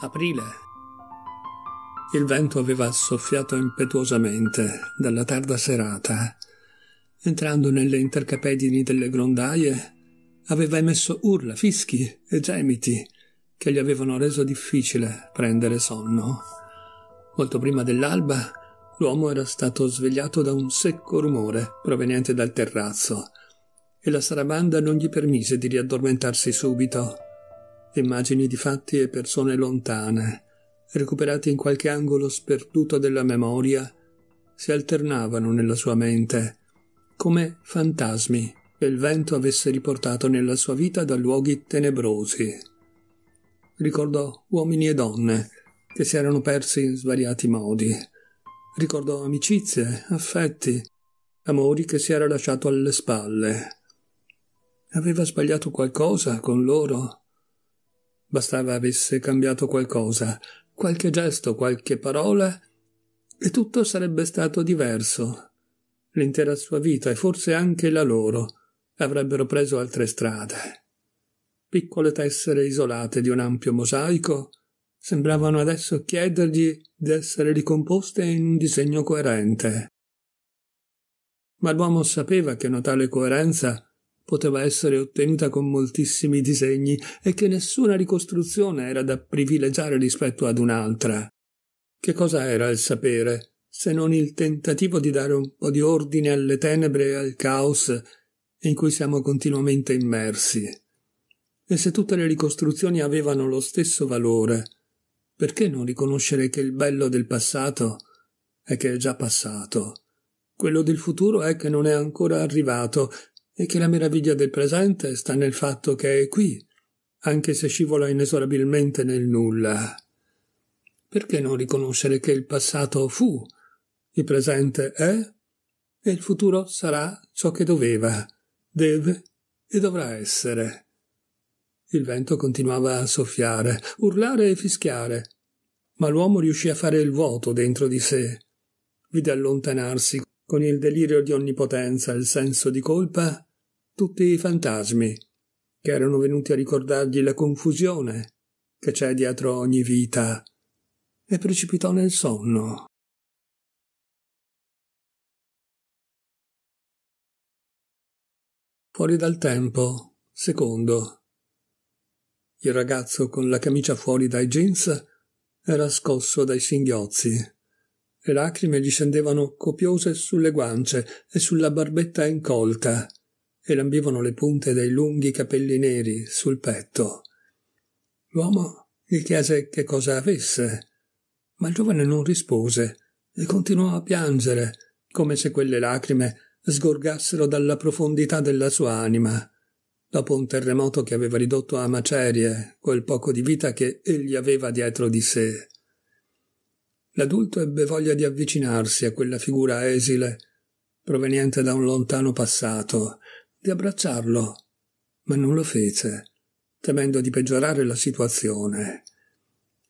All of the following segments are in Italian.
Aprile. Il vento aveva soffiato impetuosamente dalla tarda serata. Entrando nelle intercapedini delle grondaie, aveva emesso urla, fischi e gemiti che gli avevano reso difficile prendere sonno. Molto prima dell'alba, l'uomo era stato svegliato da un secco rumore proveniente dal terrazzo e la sarabanda non gli permise di riaddormentarsi subito immagini di fatti e persone lontane, recuperate in qualche angolo sperduto della memoria, si alternavano nella sua mente, come fantasmi che il vento avesse riportato nella sua vita da luoghi tenebrosi. Ricordò uomini e donne che si erano persi in svariati modi. Ricordò amicizie, affetti, amori che si era lasciato alle spalle. Aveva sbagliato qualcosa con loro? Bastava avesse cambiato qualcosa, qualche gesto, qualche parola, e tutto sarebbe stato diverso. L'intera sua vita e forse anche la loro avrebbero preso altre strade. Piccole tessere isolate di un ampio mosaico sembravano adesso chiedergli di essere ricomposte in un disegno coerente. Ma l'uomo sapeva che una tale coerenza poteva essere ottenuta con moltissimi disegni e che nessuna ricostruzione era da privilegiare rispetto ad un'altra. Che cosa era il sapere, se non il tentativo di dare un po' di ordine alle tenebre e al caos in cui siamo continuamente immersi? E se tutte le ricostruzioni avevano lo stesso valore, perché non riconoscere che il bello del passato è che è già passato? Quello del futuro è che non è ancora arrivato e che la meraviglia del presente sta nel fatto che è qui, anche se scivola inesorabilmente nel nulla. Perché non riconoscere che il passato fu, il presente è e il futuro sarà ciò che doveva, deve e dovrà essere. Il vento continuava a soffiare, urlare e fischiare, ma l'uomo riuscì a fare il vuoto dentro di sé. Vide allontanarsi con il delirio di onnipotenza il senso di colpa tutti i fantasmi che erano venuti a ricordargli la confusione che c'è dietro ogni vita e precipitò nel sonno. Fuori dal tempo, secondo. Il ragazzo con la camicia fuori dai jeans era scosso dai singhiozzi. Le lacrime gli scendevano copiose sulle guance e sulla barbetta incolta e lambivano le punte dei lunghi capelli neri sul petto. L'uomo gli chiese che cosa avesse, ma il giovane non rispose e continuò a piangere, come se quelle lacrime sgorgassero dalla profondità della sua anima, dopo un terremoto che aveva ridotto a macerie quel poco di vita che egli aveva dietro di sé. L'adulto ebbe voglia di avvicinarsi a quella figura esile, proveniente da un lontano passato, di abbracciarlo, ma non lo fece, temendo di peggiorare la situazione.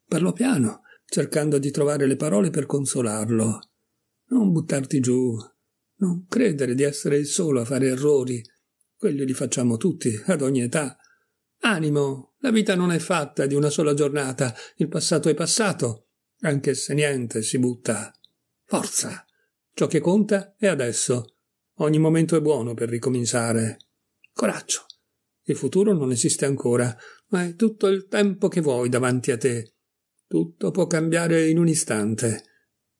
Parlò piano, cercando di trovare le parole per consolarlo. Non buttarti giù, non credere di essere il solo a fare errori. Quelli li facciamo tutti, ad ogni età. Animo, la vita non è fatta di una sola giornata, il passato è passato, anche se niente si butta. Forza, ciò che conta è adesso. Ogni momento è buono per ricominciare. Coraggio. Il futuro non esiste ancora, ma è tutto il tempo che vuoi davanti a te. Tutto può cambiare in un istante.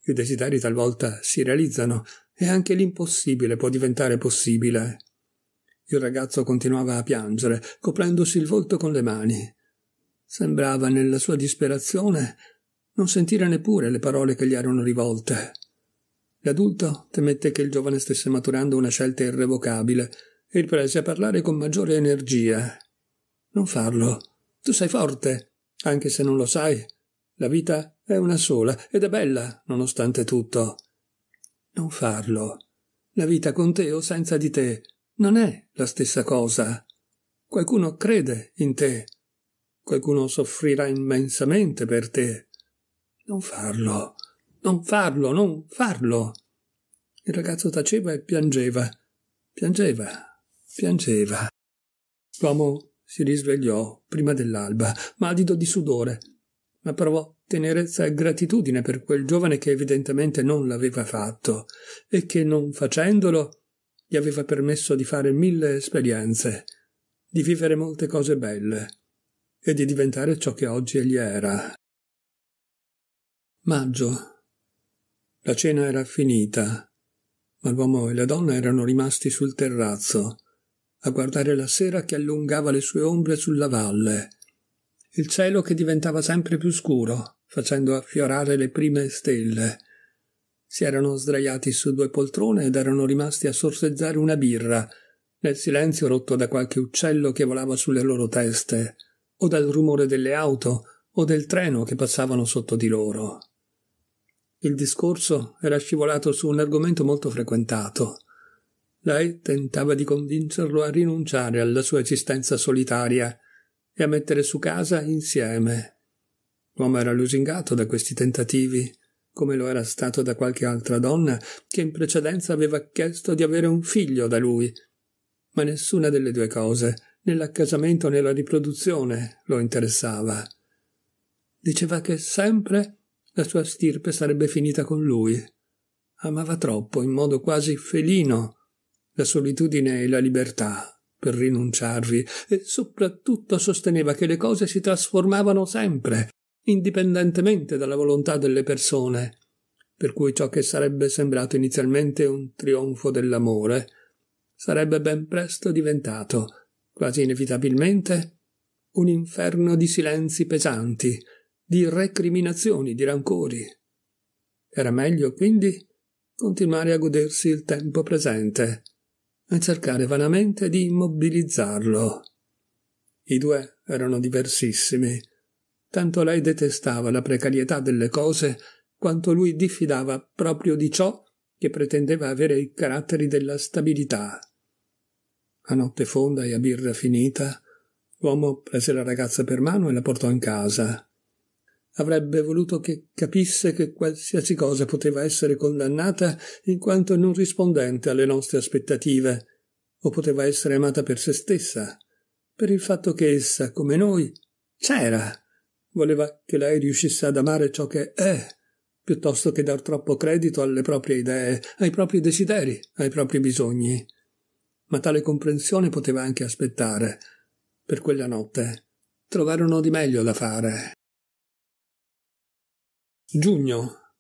I desideri talvolta si realizzano e anche l'impossibile può diventare possibile. Il ragazzo continuava a piangere, coprendosi il volto con le mani. Sembrava nella sua disperazione non sentire neppure le parole che gli erano rivolte. L'adulto temette che il giovane stesse maturando una scelta irrevocabile e riprese a parlare con maggiore energia. Non farlo. Tu sei forte, anche se non lo sai. La vita è una sola ed è bella, nonostante tutto. Non farlo. La vita con te o senza di te non è la stessa cosa. Qualcuno crede in te. Qualcuno soffrirà immensamente per te. Non farlo. Non farlo, non farlo. Il ragazzo taceva e piangeva, piangeva, piangeva. L'uomo si risvegliò prima dell'alba, malido di sudore, ma provò tenerezza e gratitudine per quel giovane che evidentemente non l'aveva fatto e che non facendolo gli aveva permesso di fare mille esperienze, di vivere molte cose belle e di diventare ciò che oggi egli era. Maggio la cena era finita, ma l'uomo e la donna erano rimasti sul terrazzo, a guardare la sera che allungava le sue ombre sulla valle, il cielo che diventava sempre più scuro, facendo affiorare le prime stelle. Si erano sdraiati su due poltrone ed erano rimasti a sorseggiare una birra, nel silenzio rotto da qualche uccello che volava sulle loro teste, o dal rumore delle auto o del treno che passavano sotto di loro. Il discorso era scivolato su un argomento molto frequentato. Lei tentava di convincerlo a rinunciare alla sua esistenza solitaria e a mettere su casa insieme. L'uomo era lusingato da questi tentativi, come lo era stato da qualche altra donna che in precedenza aveva chiesto di avere un figlio da lui. Ma nessuna delle due cose, né l'accasamento né la riproduzione, lo interessava. Diceva che sempre la sua stirpe sarebbe finita con lui. Amava troppo, in modo quasi felino, la solitudine e la libertà per rinunciarvi e soprattutto sosteneva che le cose si trasformavano sempre, indipendentemente dalla volontà delle persone, per cui ciò che sarebbe sembrato inizialmente un trionfo dell'amore sarebbe ben presto diventato, quasi inevitabilmente, un inferno di silenzi pesanti, di recriminazioni, di rancori. Era meglio, quindi, continuare a godersi il tempo presente e cercare vanamente di immobilizzarlo. I due erano diversissimi. Tanto lei detestava la precarietà delle cose quanto lui diffidava proprio di ciò che pretendeva avere i caratteri della stabilità. A notte fonda e a birra finita, l'uomo prese la ragazza per mano e la portò in casa avrebbe voluto che capisse che qualsiasi cosa poteva essere condannata in quanto non rispondente alle nostre aspettative, o poteva essere amata per se stessa, per il fatto che essa, come noi, c'era. Voleva che lei riuscisse ad amare ciò che è, piuttosto che dar troppo credito alle proprie idee, ai propri desideri, ai propri bisogni. Ma tale comprensione poteva anche aspettare. Per quella notte trovarono di meglio da fare. Giugno.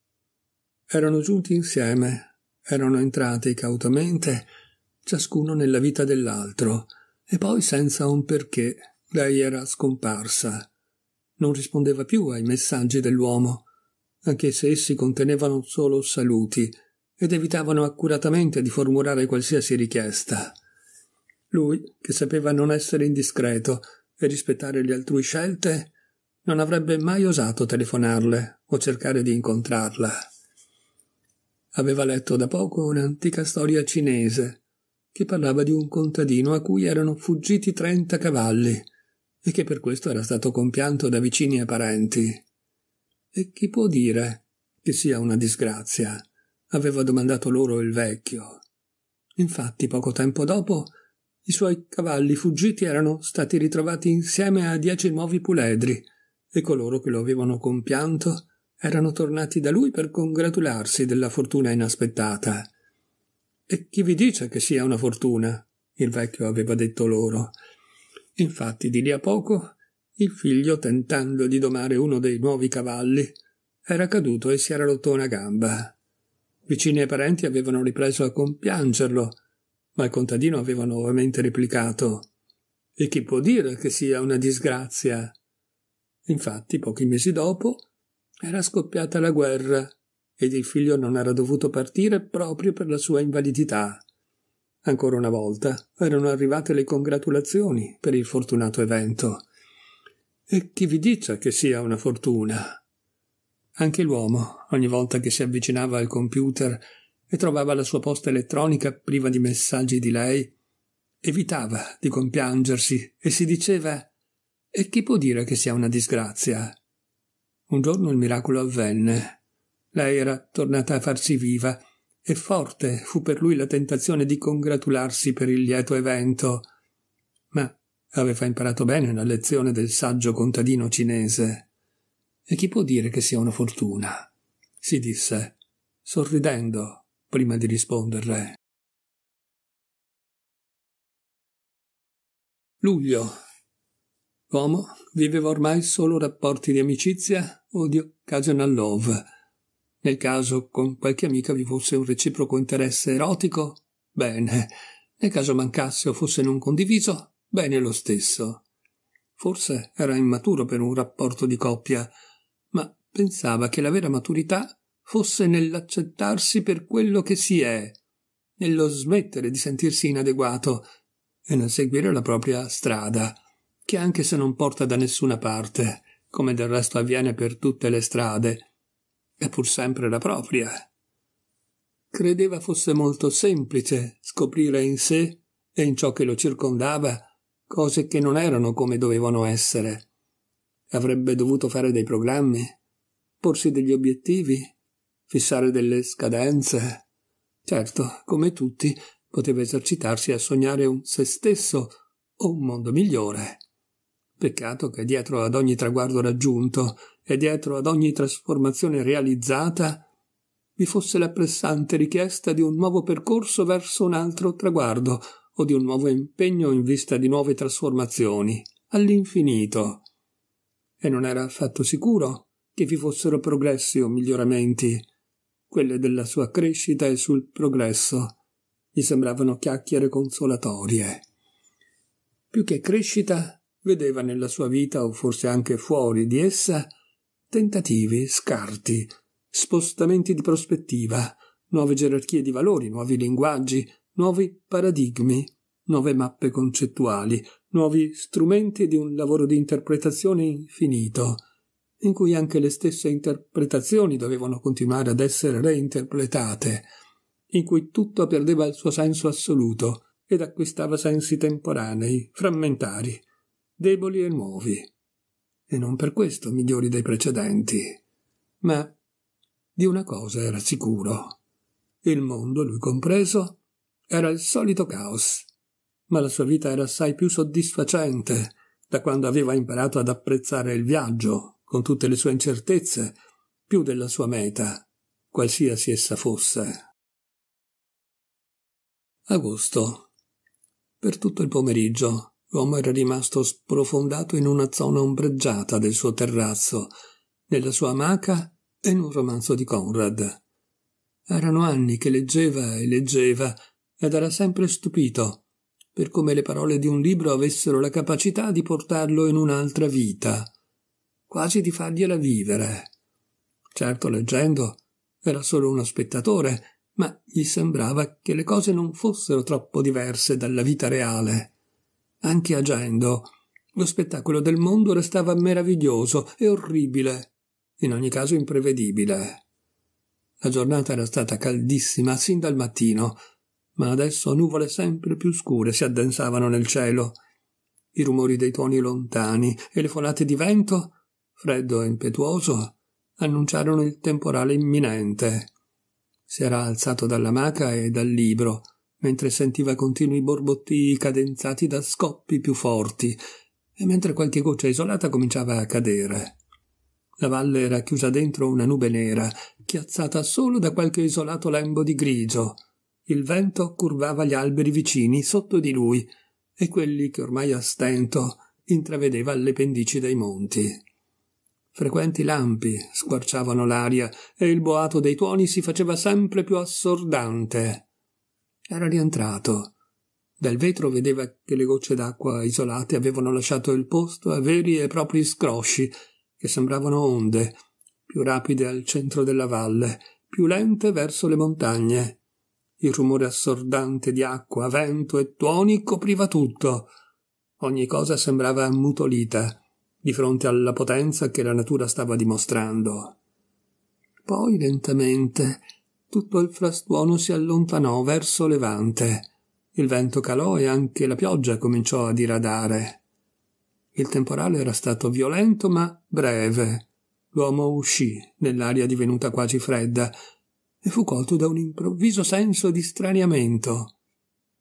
Erano giunti insieme, erano entrati cautamente, ciascuno nella vita dell'altro, e poi senza un perché lei era scomparsa. Non rispondeva più ai messaggi dell'uomo, anche se essi contenevano solo saluti, ed evitavano accuratamente di formulare qualsiasi richiesta. Lui, che sapeva non essere indiscreto e rispettare le altrui scelte, non avrebbe mai osato telefonarle o cercare di incontrarla. Aveva letto da poco un'antica storia cinese che parlava di un contadino a cui erano fuggiti trenta cavalli e che per questo era stato compianto da vicini e parenti. E chi può dire che sia una disgrazia? aveva domandato loro il vecchio. Infatti, poco tempo dopo, i suoi cavalli fuggiti erano stati ritrovati insieme a dieci nuovi puledri, e coloro che lo avevano compianto erano tornati da lui per congratularsi della fortuna inaspettata. E chi vi dice che sia una fortuna? il vecchio aveva detto loro. Infatti, di lì a poco, il figlio, tentando di domare uno dei nuovi cavalli, era caduto e si era rotto una gamba. Vicini e parenti avevano ripreso a compiangerlo, ma il contadino aveva nuovamente replicato E chi può dire che sia una disgrazia? Infatti, pochi mesi dopo, era scoppiata la guerra ed il figlio non era dovuto partire proprio per la sua invalidità. Ancora una volta erano arrivate le congratulazioni per il fortunato evento. E chi vi dice che sia una fortuna? Anche l'uomo, ogni volta che si avvicinava al computer e trovava la sua posta elettronica priva di messaggi di lei, evitava di compiangersi e si diceva e chi può dire che sia una disgrazia? Un giorno il miracolo avvenne. Lei era tornata a farsi viva e forte fu per lui la tentazione di congratularsi per il lieto evento. Ma aveva imparato bene la lezione del saggio contadino cinese. E chi può dire che sia una fortuna? si disse, sorridendo prima di risponderle. Luglio L'uomo viveva ormai solo rapporti di amicizia o di occasional love. Nel caso con qualche amica vi fosse un reciproco interesse erotico, bene. Nel caso mancasse o fosse non condiviso, bene lo stesso. Forse era immaturo per un rapporto di coppia, ma pensava che la vera maturità fosse nell'accettarsi per quello che si è, nello smettere di sentirsi inadeguato e nel seguire la propria strada che anche se non porta da nessuna parte, come del resto avviene per tutte le strade, è pur sempre la propria. Credeva fosse molto semplice scoprire in sé e in ciò che lo circondava cose che non erano come dovevano essere. Avrebbe dovuto fare dei programmi, porsi degli obiettivi, fissare delle scadenze. Certo, come tutti, poteva esercitarsi a sognare un se stesso o un mondo migliore. Peccato che dietro ad ogni traguardo raggiunto e dietro ad ogni trasformazione realizzata vi fosse la pressante richiesta di un nuovo percorso verso un altro traguardo o di un nuovo impegno in vista di nuove trasformazioni, all'infinito. E non era affatto sicuro che vi fossero progressi o miglioramenti. Quelle della sua crescita e sul progresso gli sembravano chiacchiere consolatorie. Più che crescita vedeva nella sua vita o forse anche fuori di essa tentativi, scarti, spostamenti di prospettiva, nuove gerarchie di valori, nuovi linguaggi, nuovi paradigmi, nuove mappe concettuali, nuovi strumenti di un lavoro di interpretazione infinito, in cui anche le stesse interpretazioni dovevano continuare ad essere reinterpretate, in cui tutto perdeva il suo senso assoluto ed acquistava sensi temporanei, frammentari, deboli e nuovi, e non per questo migliori dei precedenti. Ma di una cosa era sicuro. Il mondo, lui compreso, era il solito caos, ma la sua vita era assai più soddisfacente da quando aveva imparato ad apprezzare il viaggio, con tutte le sue incertezze, più della sua meta, qualsiasi essa fosse. Agosto. Per tutto il pomeriggio L'uomo era rimasto sprofondato in una zona ombreggiata del suo terrazzo, nella sua amaca e in un romanzo di Conrad. Erano anni che leggeva e leggeva ed era sempre stupito per come le parole di un libro avessero la capacità di portarlo in un'altra vita, quasi di fargliela vivere. Certo, leggendo, era solo uno spettatore, ma gli sembrava che le cose non fossero troppo diverse dalla vita reale. Anche agendo, lo spettacolo del mondo restava meraviglioso e orribile, in ogni caso imprevedibile. La giornata era stata caldissima sin dal mattino, ma adesso nuvole sempre più scure si addensavano nel cielo. I rumori dei tuoni lontani e le folate di vento, freddo e impetuoso, annunciarono il temporale imminente. Si era alzato dalla maca e dal libro, mentre sentiva continui borbottii cadenzati da scoppi più forti e mentre qualche goccia isolata cominciava a cadere. La valle era chiusa dentro una nube nera, chiazzata solo da qualche isolato lembo di grigio. Il vento curvava gli alberi vicini sotto di lui e quelli che ormai a stento intravedeva alle pendici dei monti. Frequenti lampi squarciavano l'aria e il boato dei tuoni si faceva sempre più assordante. Era rientrato. Dal vetro vedeva che le gocce d'acqua isolate avevano lasciato il posto a veri e propri scrosci, che sembravano onde, più rapide al centro della valle, più lente verso le montagne. Il rumore assordante di acqua, vento e tuoni copriva tutto. Ogni cosa sembrava ammutolita di fronte alla potenza che la natura stava dimostrando. Poi lentamente tutto il frastuono si allontanò verso levante. Il vento calò e anche la pioggia cominciò a diradare. Il temporale era stato violento ma breve. L'uomo uscì nell'aria divenuta quasi fredda e fu colto da un improvviso senso di straniamento.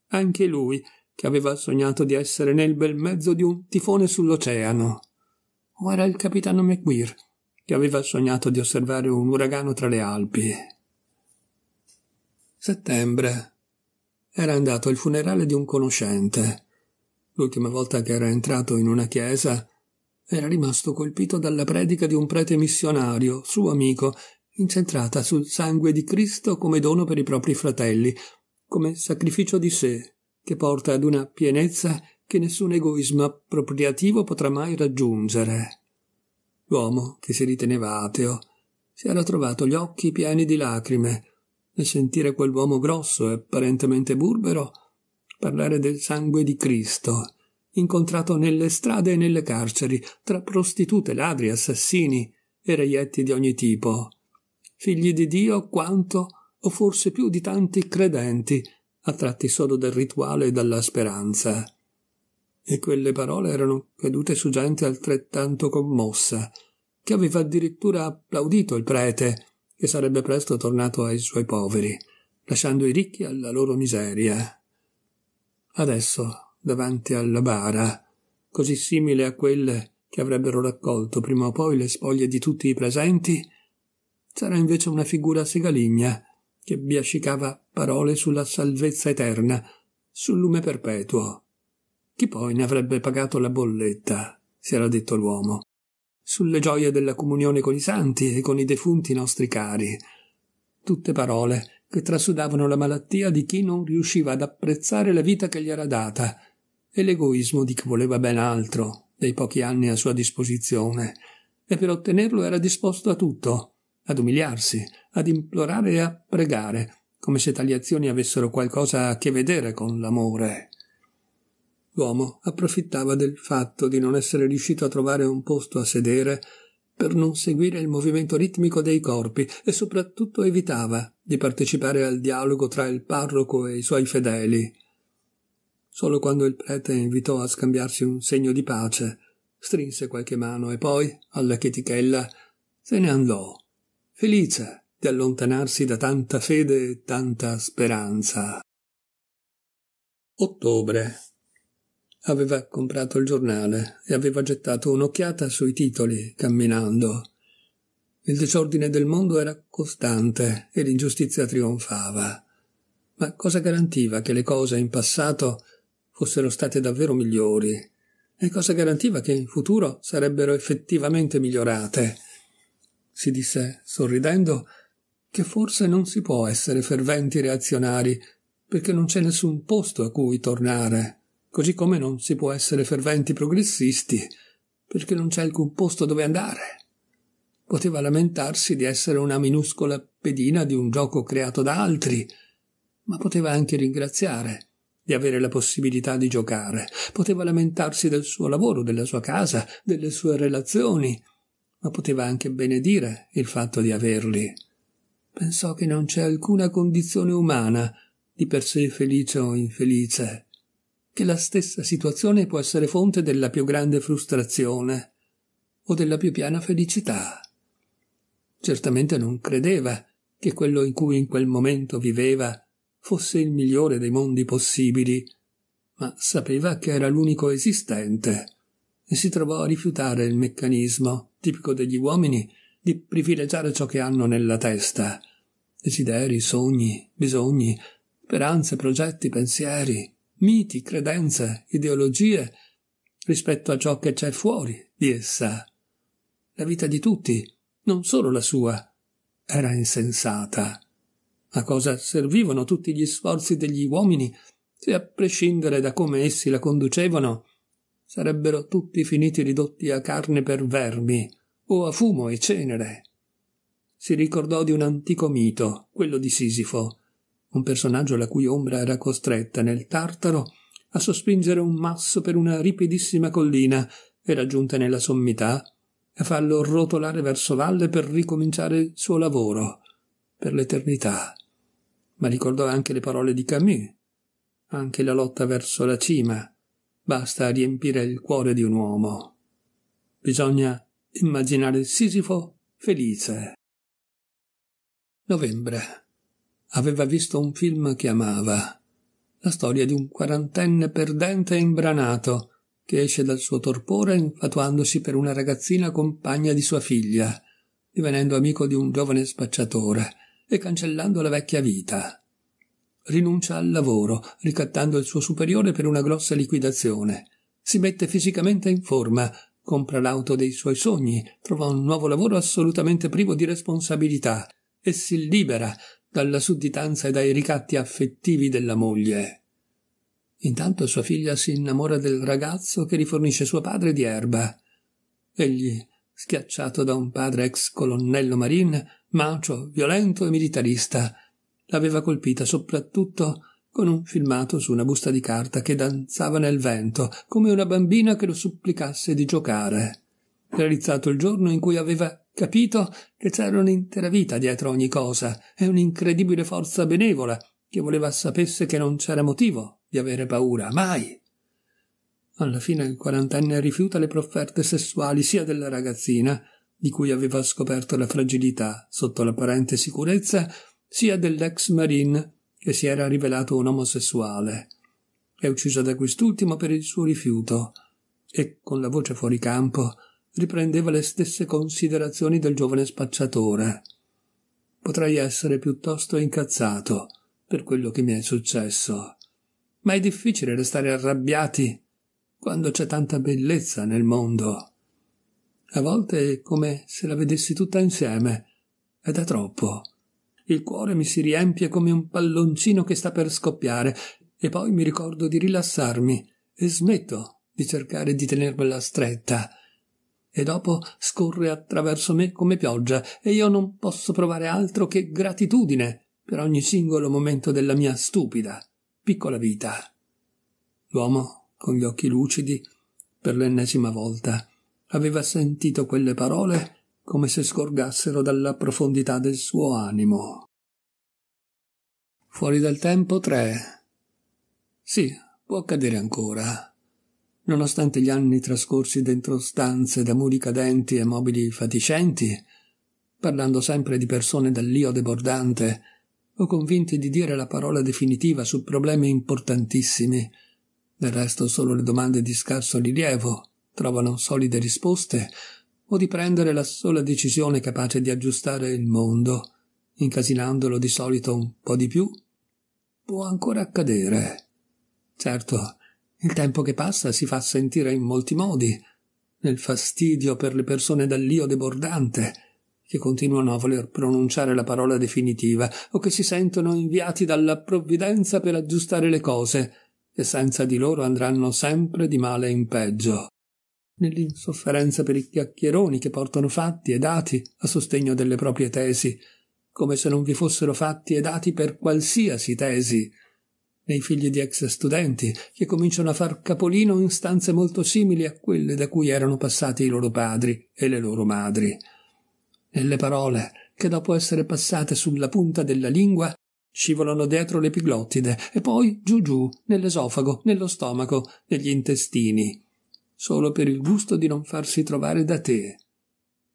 Anche lui, che aveva sognato di essere nel bel mezzo di un tifone sull'oceano. O era il capitano McQueer, che aveva sognato di osservare un uragano tra le Alpi. Settembre. Era andato al funerale di un conoscente. L'ultima volta che era entrato in una chiesa era rimasto colpito dalla predica di un prete missionario, suo amico, incentrata sul sangue di Cristo come dono per i propri fratelli, come sacrificio di sé, che porta ad una pienezza che nessun egoismo appropriativo potrà mai raggiungere. L'uomo, che si riteneva ateo, si era trovato gli occhi pieni di lacrime, e sentire quell'uomo grosso e apparentemente burbero parlare del sangue di Cristo, incontrato nelle strade e nelle carceri, tra prostitute, ladri, assassini e reietti di ogni tipo, figli di Dio quanto o forse più di tanti credenti, attratti solo dal rituale e dalla speranza. E quelle parole erano cadute su gente altrettanto commossa, che aveva addirittura applaudito il prete, che sarebbe presto tornato ai suoi poveri, lasciando i ricchi alla loro miseria. Adesso, davanti alla bara, così simile a quelle che avrebbero raccolto prima o poi le spoglie di tutti i presenti, c'era invece una figura segaligna che biascicava parole sulla salvezza eterna, sul lume perpetuo. Chi poi ne avrebbe pagato la bolletta? si era detto l'uomo sulle gioie della comunione con i santi e con i defunti nostri cari. Tutte parole che trasudavano la malattia di chi non riusciva ad apprezzare la vita che gli era data e l'egoismo di chi voleva ben altro dei pochi anni a sua disposizione e per ottenerlo era disposto a tutto, ad umiliarsi, ad implorare e a pregare, come se tali azioni avessero qualcosa a che vedere con l'amore. L'uomo approfittava del fatto di non essere riuscito a trovare un posto a sedere per non seguire il movimento ritmico dei corpi e soprattutto evitava di partecipare al dialogo tra il parroco e i suoi fedeli. Solo quando il prete invitò a scambiarsi un segno di pace, strinse qualche mano e poi, alla chetichella, se ne andò, felice di allontanarsi da tanta fede e tanta speranza. Ottobre aveva comprato il giornale e aveva gettato un'occhiata sui titoli camminando. Il disordine del mondo era costante e l'ingiustizia trionfava. Ma cosa garantiva che le cose in passato fossero state davvero migliori? E cosa garantiva che in futuro sarebbero effettivamente migliorate? Si disse, sorridendo, che forse non si può essere ferventi reazionari perché non c'è nessun posto a cui tornare così come non si può essere ferventi progressisti, perché non c'è alcun posto dove andare. Poteva lamentarsi di essere una minuscola pedina di un gioco creato da altri, ma poteva anche ringraziare di avere la possibilità di giocare, poteva lamentarsi del suo lavoro, della sua casa, delle sue relazioni, ma poteva anche benedire il fatto di averli. Pensò che non c'è alcuna condizione umana di per sé felice o infelice, che la stessa situazione può essere fonte della più grande frustrazione o della più piena felicità. Certamente non credeva che quello in cui in quel momento viveva fosse il migliore dei mondi possibili, ma sapeva che era l'unico esistente e si trovò a rifiutare il meccanismo, tipico degli uomini, di privilegiare ciò che hanno nella testa desideri, sogni, bisogni, speranze, progetti, pensieri miti, credenze, ideologie rispetto a ciò che c'è fuori di essa. La vita di tutti, non solo la sua, era insensata. A cosa servivano tutti gli sforzi degli uomini se a prescindere da come essi la conducevano sarebbero tutti finiti ridotti a carne per vermi o a fumo e cenere. Si ricordò di un antico mito, quello di Sisifo, un personaggio la cui ombra era costretta nel Tartaro a sospingere un masso per una ripidissima collina e raggiunta nella sommità, a farlo rotolare verso valle per ricominciare il suo lavoro, per l'eternità. Ma ricordò anche le parole di Camus, anche la lotta verso la cima, basta riempire il cuore di un uomo. Bisogna immaginare Sisifo felice. Novembre aveva visto un film che amava, la storia di un quarantenne perdente e imbranato che esce dal suo torpore infatuandosi per una ragazzina compagna di sua figlia, divenendo amico di un giovane spacciatore e cancellando la vecchia vita. Rinuncia al lavoro, ricattando il suo superiore per una grossa liquidazione. Si mette fisicamente in forma, compra l'auto dei suoi sogni, trova un nuovo lavoro assolutamente privo di responsabilità e si libera dalla sudditanza e dai ricatti affettivi della moglie. Intanto sua figlia si innamora del ragazzo che rifornisce suo padre di erba. Egli, schiacciato da un padre ex colonnello marine, macio, violento e militarista, l'aveva colpita soprattutto con un filmato su una busta di carta che danzava nel vento, come una bambina che lo supplicasse di giocare, realizzato il giorno in cui aveva Capito che c'era un'intera vita dietro ogni cosa e un'incredibile forza benevola che voleva sapesse che non c'era motivo di avere paura, mai. Alla fine il quarantenne rifiuta le profferte sessuali sia della ragazzina, di cui aveva scoperto la fragilità sotto l'apparente sicurezza, sia dell'ex marine che si era rivelato un omosessuale. È uccisa da quest'ultimo per il suo rifiuto e, con la voce fuori campo, riprendeva le stesse considerazioni del giovane spacciatore. Potrei essere piuttosto incazzato per quello che mi è successo, ma è difficile restare arrabbiati quando c'è tanta bellezza nel mondo. A volte è come se la vedessi tutta insieme, ed è troppo. Il cuore mi si riempie come un palloncino che sta per scoppiare, e poi mi ricordo di rilassarmi e smetto di cercare di tenermela stretta e dopo scorre attraverso me come pioggia e io non posso provare altro che gratitudine per ogni singolo momento della mia stupida, piccola vita. L'uomo, con gli occhi lucidi, per l'ennesima volta, aveva sentito quelle parole come se scorgassero dalla profondità del suo animo. Fuori dal tempo tre. Sì, può accadere ancora. Nonostante gli anni trascorsi dentro stanze da muri cadenti e mobili fatiscenti, parlando sempre di persone dall'io debordante, o convinti di dire la parola definitiva su problemi importantissimi. Del resto solo le domande di scarso rilievo trovano solide risposte, o di prendere la sola decisione capace di aggiustare il mondo, incasinandolo di solito un po' di più, può ancora accadere. Certo, il tempo che passa si fa sentire in molti modi, nel fastidio per le persone dall'io debordante, che continuano a voler pronunciare la parola definitiva o che si sentono inviati dalla provvidenza per aggiustare le cose, e senza di loro andranno sempre di male in peggio. Nell'insofferenza per i chiacchieroni che portano fatti e dati a sostegno delle proprie tesi, come se non vi fossero fatti e dati per qualsiasi tesi, nei figli di ex studenti, che cominciano a far capolino in stanze molto simili a quelle da cui erano passati i loro padri e le loro madri. Nelle parole, che dopo essere passate sulla punta della lingua, scivolano dietro l'epiglottide e poi giù giù, nell'esofago, nello stomaco, negli intestini, solo per il gusto di non farsi trovare da te.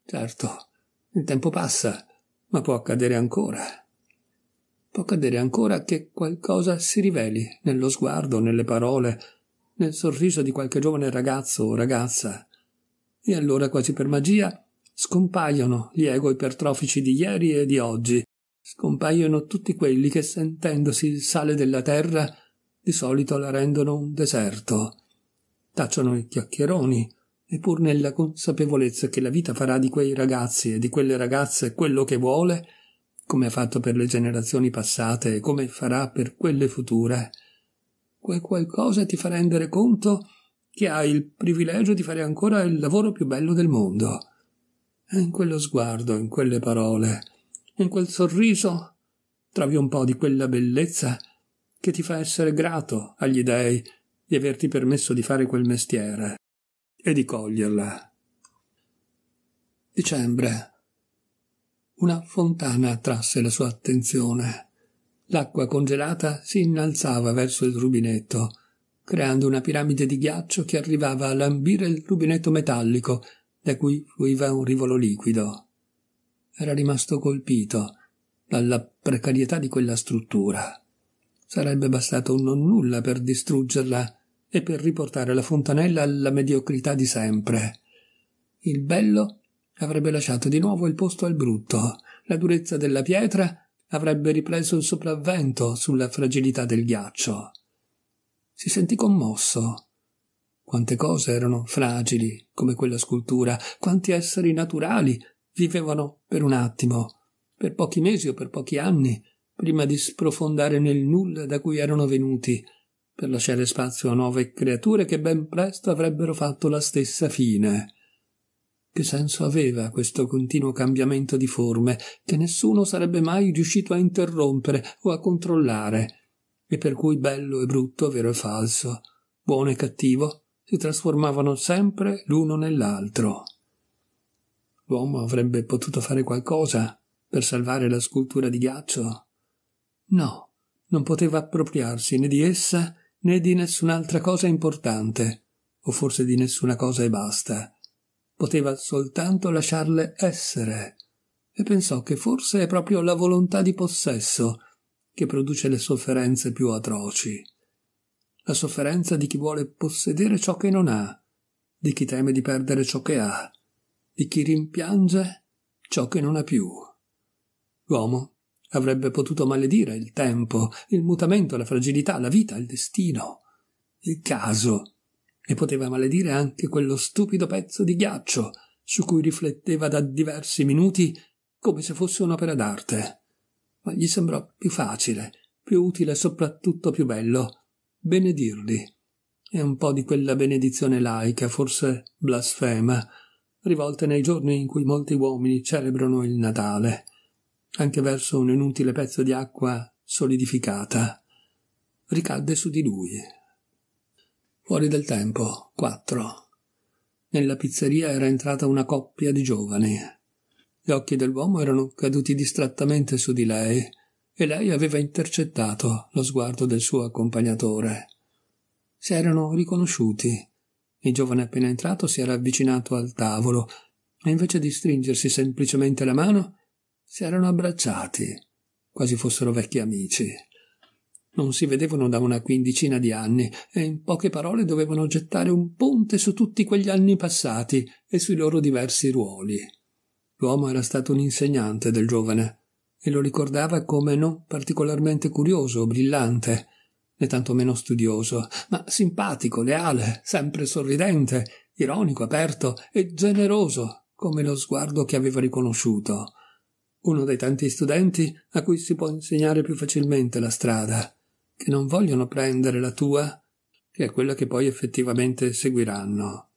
Certo, il tempo passa, ma può accadere ancora può accadere ancora che qualcosa si riveli nello sguardo, nelle parole, nel sorriso di qualche giovane ragazzo o ragazza. E allora, quasi per magia, scompaiono gli ego ipertrofici di ieri e di oggi, scompaiono tutti quelli che, sentendosi il sale della terra, di solito la rendono un deserto. Tacciono i chiacchieroni, e pur nella consapevolezza che la vita farà di quei ragazzi e di quelle ragazze quello che vuole, come ha fatto per le generazioni passate e come farà per quelle future. Quel qualcosa ti fa rendere conto che hai il privilegio di fare ancora il lavoro più bello del mondo. E in quello sguardo, in quelle parole, in quel sorriso, trovi un po' di quella bellezza che ti fa essere grato agli dèi di averti permesso di fare quel mestiere e di coglierla. Dicembre una fontana attrasse la sua attenzione. L'acqua congelata si innalzava verso il rubinetto, creando una piramide di ghiaccio che arrivava a lambire il rubinetto metallico da cui fluiva un rivolo liquido. Era rimasto colpito dalla precarietà di quella struttura. Sarebbe bastato un non nulla per distruggerla e per riportare la fontanella alla mediocrità di sempre. Il bello avrebbe lasciato di nuovo il posto al brutto, la durezza della pietra avrebbe ripreso il sopravvento sulla fragilità del ghiaccio. Si sentì commosso. Quante cose erano fragili come quella scultura, quanti esseri naturali vivevano per un attimo, per pochi mesi o per pochi anni, prima di sprofondare nel nulla da cui erano venuti, per lasciare spazio a nuove creature che ben presto avrebbero fatto la stessa fine. Che senso aveva questo continuo cambiamento di forme, che nessuno sarebbe mai riuscito a interrompere o a controllare, e per cui bello e brutto, vero e falso, buono e cattivo, si trasformavano sempre l'uno nell'altro. L'uomo avrebbe potuto fare qualcosa per salvare la scultura di ghiaccio? No, non poteva appropriarsi né di essa né di nessun'altra cosa importante, o forse di nessuna cosa e basta. Poteva soltanto lasciarle essere. E pensò che forse è proprio la volontà di possesso che produce le sofferenze più atroci. La sofferenza di chi vuole possedere ciò che non ha, di chi teme di perdere ciò che ha, di chi rimpiange ciò che non ha più. L'uomo avrebbe potuto maledire il tempo, il mutamento, la fragilità, la vita, il destino, il caso, e poteva maledire anche quello stupido pezzo di ghiaccio su cui rifletteva da diversi minuti come se fosse un'opera d'arte. Ma gli sembrò più facile, più utile e soprattutto più bello benedirli. E un po' di quella benedizione laica, forse blasfema, rivolta nei giorni in cui molti uomini celebrano il Natale, anche verso un inutile pezzo di acqua solidificata. Ricadde su di lui, Fuori del tempo, quattro. Nella pizzeria era entrata una coppia di giovani. Gli occhi dell'uomo erano caduti distrattamente su di lei e lei aveva intercettato lo sguardo del suo accompagnatore. Si erano riconosciuti. Il giovane appena entrato si era avvicinato al tavolo e invece di stringersi semplicemente la mano si erano abbracciati, quasi fossero vecchi amici non si vedevano da una quindicina di anni e in poche parole dovevano gettare un ponte su tutti quegli anni passati e sui loro diversi ruoli. L'uomo era stato un insegnante del giovane e lo ricordava come non particolarmente curioso o brillante, né tantomeno studioso, ma simpatico, leale, sempre sorridente, ironico, aperto e generoso, come lo sguardo che aveva riconosciuto uno dei tanti studenti a cui si può insegnare più facilmente la strada che non vogliono prendere la tua, che è quella che poi effettivamente seguiranno.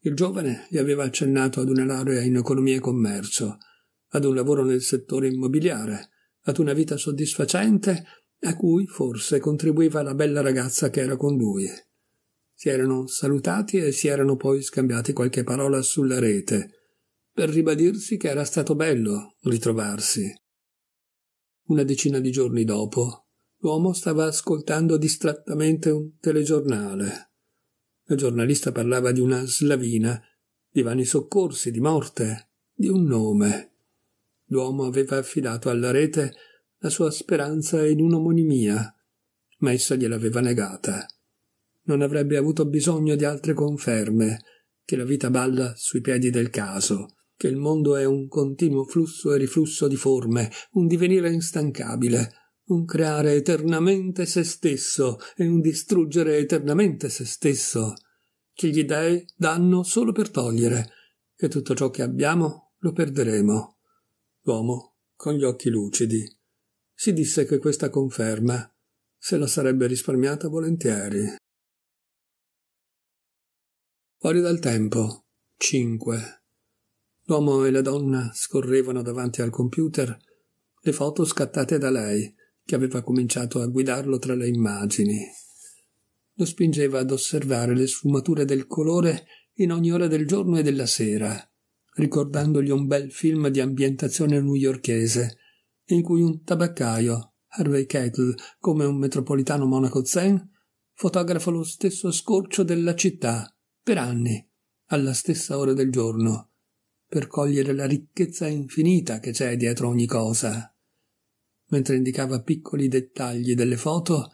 Il giovane gli aveva accennato ad una laurea in economia e commercio, ad un lavoro nel settore immobiliare, ad una vita soddisfacente a cui forse contribuiva la bella ragazza che era con lui. Si erano salutati e si erano poi scambiati qualche parola sulla rete, per ribadirsi che era stato bello ritrovarsi. Una decina di giorni dopo, L'uomo stava ascoltando distrattamente un telegiornale. Il giornalista parlava di una slavina, di vani soccorsi, di morte, di un nome. L'uomo aveva affidato alla rete la sua speranza in un'omonimia, ma essa gliel'aveva negata. Non avrebbe avuto bisogno di altre conferme che la vita balla sui piedi del caso, che il mondo è un continuo flusso e riflusso di forme, un divenire instancabile, un creare eternamente se stesso e un distruggere eternamente se stesso, che gli dèi danno solo per togliere, che tutto ciò che abbiamo lo perderemo. L'uomo, con gli occhi lucidi, si disse che questa conferma se la sarebbe risparmiata volentieri. Fuori dal tempo. 5. L'uomo e la donna scorrevano davanti al computer le foto scattate da lei che aveva cominciato a guidarlo tra le immagini. Lo spingeva ad osservare le sfumature del colore in ogni ora del giorno e della sera, ricordandogli un bel film di ambientazione newyorchese, in cui un tabaccaio, Harvey Kettle, come un metropolitano monaco zen, fotografa lo stesso scorcio della città, per anni, alla stessa ora del giorno, per cogliere la ricchezza infinita che c'è dietro ogni cosa mentre indicava piccoli dettagli delle foto,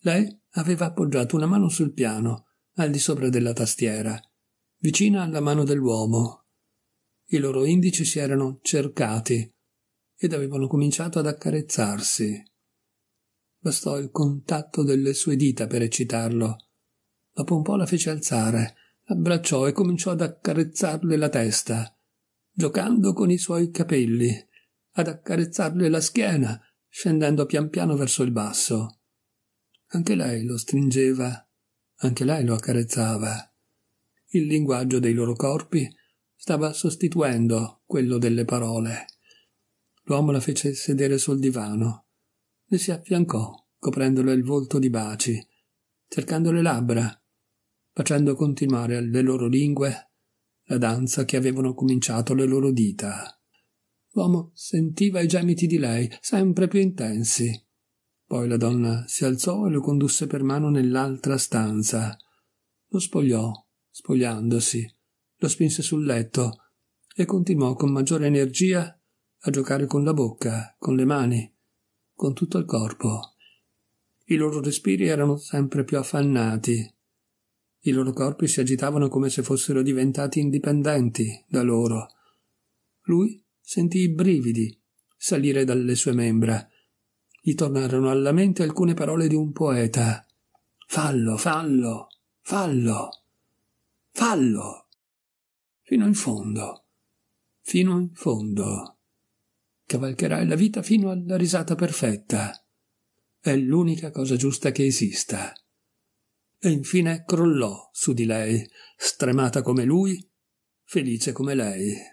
lei aveva appoggiato una mano sul piano, al di sopra della tastiera, vicina alla mano dell'uomo. I loro indici si erano cercati ed avevano cominciato ad accarezzarsi. Bastò il contatto delle sue dita per eccitarlo. Dopo un po' La fece alzare, l'abbracciò e cominciò ad accarezzarle la testa, giocando con i suoi capelli, ad accarezzarle la schiena, scendendo pian piano verso il basso. Anche lei lo stringeva, anche lei lo accarezzava. Il linguaggio dei loro corpi stava sostituendo quello delle parole. L'uomo la fece sedere sul divano, le si affiancò, coprendole il volto di baci, cercando le labbra, facendo continuare alle loro lingue la danza che avevano cominciato le loro dita. L'uomo sentiva i gemiti di lei, sempre più intensi. Poi la donna si alzò e lo condusse per mano nell'altra stanza. Lo spogliò, spogliandosi, lo spinse sul letto e continuò con maggiore energia a giocare con la bocca, con le mani, con tutto il corpo. I loro respiri erano sempre più affannati. I loro corpi si agitavano come se fossero diventati indipendenti da loro. Lui Sentì i brividi salire dalle sue membra. Gli tornarono alla mente alcune parole di un poeta. Fallo, fallo, fallo, fallo. Fino in fondo, fino in fondo. Cavalcherai la vita fino alla risata perfetta. È l'unica cosa giusta che esista. E infine crollò su di lei, stremata come lui, felice come lei.